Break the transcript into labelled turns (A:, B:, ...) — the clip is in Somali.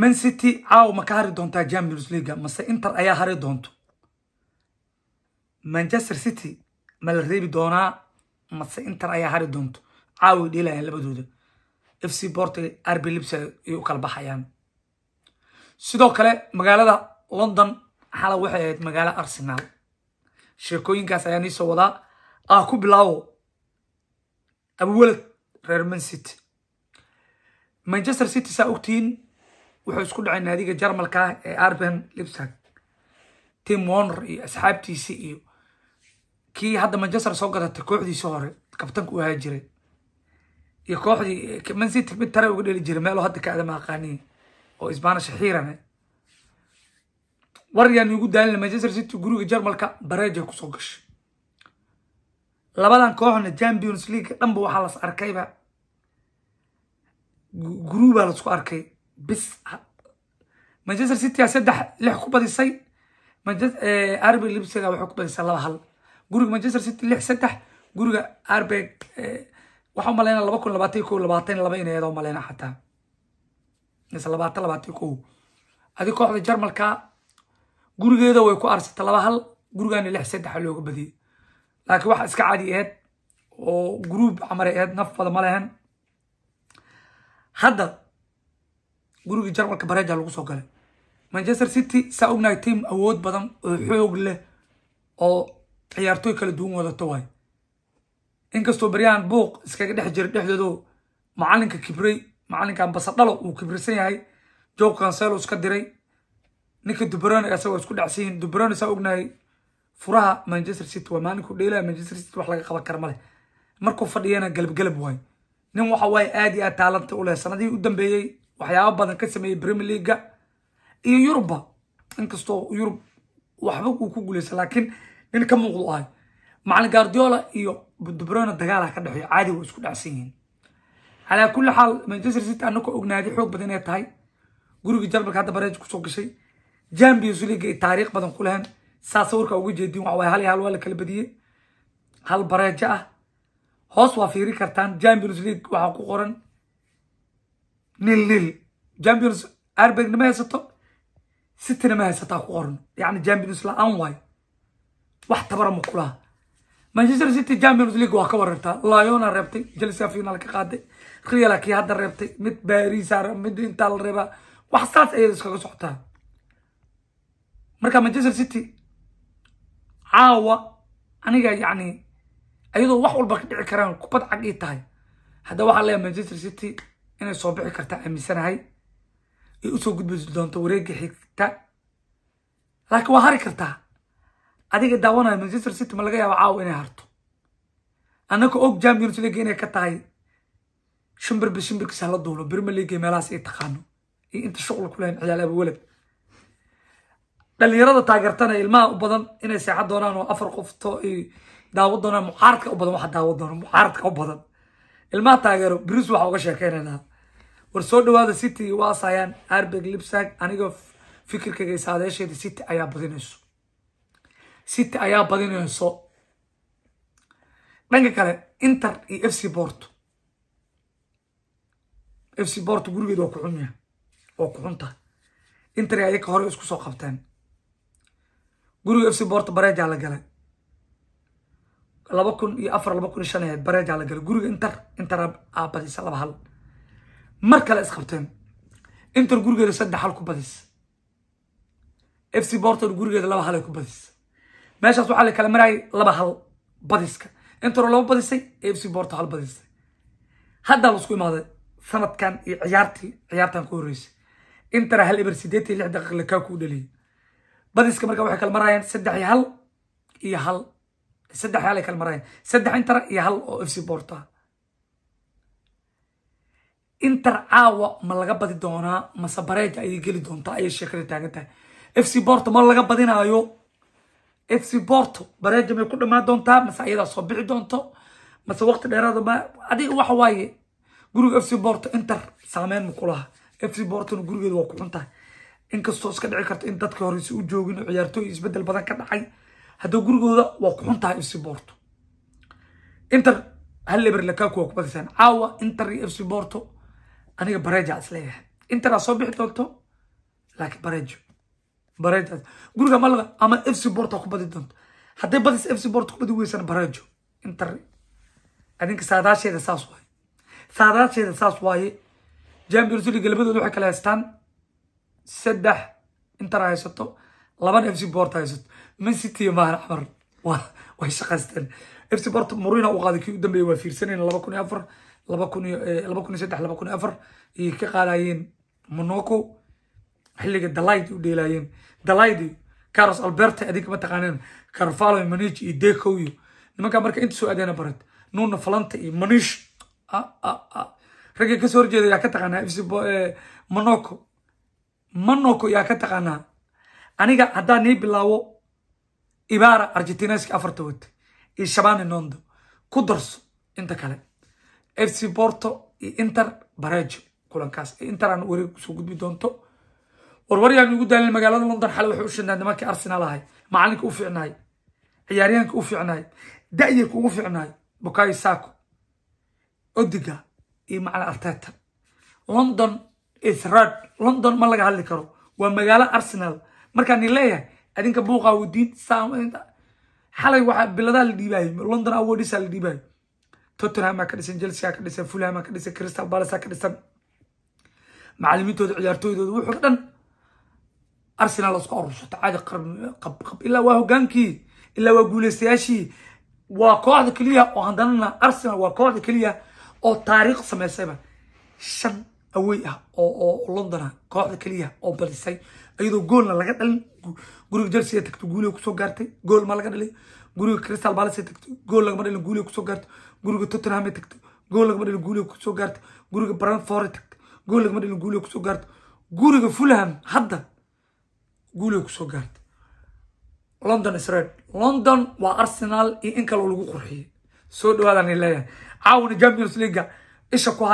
A: man city caaw ma ka hari doontaa champions leaga mase inter ayaa hari doonto manchester city ma la reebi doonaa mase inter ayaa hari doonto caaway dheelayaan labadooda f c bortog arbi libs ay u kala baxayaan sidoo kale magaalada london xala waxay ahayd magaalo arsenal sheekooyinkaas ayaa niisoo wadaa ah ku bilaawo abuwelad reer man city manchester city saa ogtihiin wuxuu isku dhacay naadiga jarmalka ah ee arben lipsag tim warner iyo asxaabtiisi iyo kii hadda manchester soo gadatay kooxdiisi hore kabtanka u ahaa jiray iyo kooxdii eh, mancity mid tare uga dheli jiray meelo hadda ka adama aqaaniye oo isbanisha xiirane war igu daalina manchester city guriga jarmalka bareejay kusoo gashay labadan kooxna champions league dhanba waxaa las arkayba guruubaa lasku arkay bis manchester city a saddex lix ku badisay rb libsig waxay ku badisay laba hal guriga manchester city lix saddex guriga rb eh, waxaa umaleyna laba kun labaatan ko labaatan laba inayada umaleyna xataa mise labaatan labaatan ko adi kooxda jarmalka gurigeeda way ku arsata laba hal gurigana lix saddexa looga badiyey laakiin waxa iska cadi aheyd oo gruub camara aheyd naf bada hadda gurigii jarmalka bareja lagu soo galay manchester city saa ognahay tim awood badan oo xoog leh oo ciyaartooy kala duwan wadato waay inkastoo baryahan buuq iskaga dhex jira dhexdoodo macalinka kibray macalinka ambasadhalo uu kibrisan yahay jo kanselo iska diray ninka dubrone asagoo isku dhacsan dubrone saa ognahay furaha manchester city waa maalinku dheelaya manchester city wax laga qaban kara male markuu fadhiyana galab waay nin waxa waaye aad iyo aad taalanta u sanadihii u dambeeyey waxyaaba badan ka sameeyey premier leaga iyo yurubba inkastoo yurub waxba uu ku guuleysta laakiin nin ka muuqdu ahay macalin gardiola iyo dubrona dagaalaha ka dhexeeyo caadi waa isku dhacsan yihiin calaa kulli xaal manchester city annakoo ognaaday xoog badan inay tahay gurigii jarmalka hadda bareej kusoo gashay champions league ay taariikh badan ku leheen saa sawirka uga jeedin waxa waaye hal iyo hal waa la kala badiyey hal bareejo ah hoos waa fiiri kartaan champions league waxaa ku qoran نل نل جامبيونز أربعين ما هي ستة ستة ما هي ستة قرن يعني جامبيونز لا أنواي واحد برا مقولة مانشستر سيتي جامبيونز ليج واقع ورطة لايون ربتي جلسة في نالك قادة خيالا كي هذا ربتي مت باريس أرم مت إنتال ربا وحصلت أيه لسكا سحتة مركب مانشستر سيتي عاوة أنا يعني أيضا واحد بكتير كران كبت عقيد تاي هذا واحد لين مانشستر سيتي inay soo bixi karta aaminsanahay ay usoo gudbi doonto wareega xigta laakiin waa hari kartaa adiga daawanayo manchester city ma laga yaaba caawa inay harto annaka og champions league inay ka tahay shimbirba shimbirkiisa hala duulo birma league meelahaas ay taqaano iyo inta shuqul ku ciyaal abawelad dhalinyarada taageertana ilmaha u badan inay seexa doonaan oo afar qof ay daawo doonaan mucaaradka u badan waxa daawo doona mucaaradka u badan ilmaha taageero bris waxa uga sheekeynayna war soo dhawaada city waa saayaan arbeg lipsag anigoo fikirkayga saadaasheeda city ayaa badinayso city ayaa badinayso dhanka kale inter iyo f c borto f c borto gurigeed waa ku xun yahay waa ku xunta inter ayaka ka hore isku soo qabteen guriga f c borto bareejaa la galay laba kun iyo afar laba kun iyo shan aheed bareejaa la galay guriga inter inter aa badisa laba hal mar kale isqabteen inter gurigeeda saddex hal ku badis f c gurigeeda laba hal ku badis meeshaas waxaa la kala marayay laba hal badiska intero laba badisay f c borto hal badisay haddaa laisku imaaday sanadkan iyo ciyaartii ciyaartan ku horeysay intara hal eber siddeet lix daqiiqla kaa kuu dhaliyay badiska marka waxay kala marayaan saddex iyo hal iyo hal saddex hal kala marayaan saddex intara iyo hal oo fc c borto ah inter caawa ma laga badi doonaa mase bareega ayay geli doontaa ayay sheekada taagan tahay f c borto ma laga badinaayo f c borto bareega may ku dhamaan doontaa mase ayadaa soo bixi doonto mase waqti dheeraada ma adiga waxa waaye guriga f c borto inter saameyn ma kulaha f c bortona gurigeeda waa ku xun inkastoo iska dhici karto in dadka horeyse u joogin ciyaartooy isbedel badan ka dhacay haddii gurigooda waa ku xun f c borto inter hal eber lakaaku waa ku badisaan caawa inter iyo f c borto aniga bareeja is leeyahay intanaa soo bixi doonto laakiin bareejo bareejaas guriga malada ama f c borta ku badi doonto hadday badis f c bort ku badi weysana bareejo intar adinka saadaasheeda saas waaye saadaasheeda saas waaye jambions league labadooda waxay kala haystaan saddex intar haysato labana f c bort haysato mancity iyo mahal camar way shaqaysteen fc bort murina u qaaday kii u dambeeye waa fiirsanayna laba kun iyo afar laba kun iyo eh, laba kun iyo saddex laba kun iyo afar ayay ka qaadayeen monaco xilliga dalayd u dheelaayeen dalayd carlos alberta adinka ma taqaaneen carvalo manish iyo deco iyo nimankaa marka inta soo adeena bared nuuna falanta iyo manish ah, ah, ah. raggii kasoo horjeeda yaa ka taqaanaa fc eh, monaco monaco yaa ka taqaanaa aniga haddaa nii bilaawo ibara argentinaska afarta wata iyo shabane nondo ku darso inta kale f c borto iyo inter barejo kulankaas e interaan wareeg kusoo gudbi doonto warwaryaan ugu daalin magaalada london xal waxay u shinaa nimankii arsenal ahay macalinka u fiicnaay ciyaaryahanka u fiicnaay da'yayka ugu fiicnaay bukayo saako odiga iyo macna arteta london israd london ma laga hadli karo waa magaalo arsenal markaa i e leeyahay adinka buuqaa wadiin xalay waxaa biladaa la dhiibaayay london awardisa la dhiibaayay tottenhamaa ka dhisan jelsia ka dhisan fulhamaa ka dhisan crystal balasa ka dhisan macalimiintooda ciyaartooydooda wuxuu dhan arsenal la isku arursata caadi qabqab ilaa waa hogaankii ilaa waa guuleystayaashii waa kooxda keliya oo haddanana arsenal waa kooxda keliya oo taariikh samaysayba shan awey ah oo london ah kooxda keliya ah oo badisay iyadoo goolna laga dhalin guriga jelsia tagto guulia kusoo gaartay gool ma laga dhalin guriga cristal balasa tagto gool lagama dhalin guulia kusoo gaartay guriga tottenhama tagto gool lagama dhalin guulia kusoo gaartay guriga branfore tagto gool lagama dhalin guulia kusoo gaartay guriga fulham hadda guulia kusoo gaartay london israel london waa arsenal iyo in kaleo lagu qurxiyay soo dhawaadaan leeyahay caawna champions leaga isha ku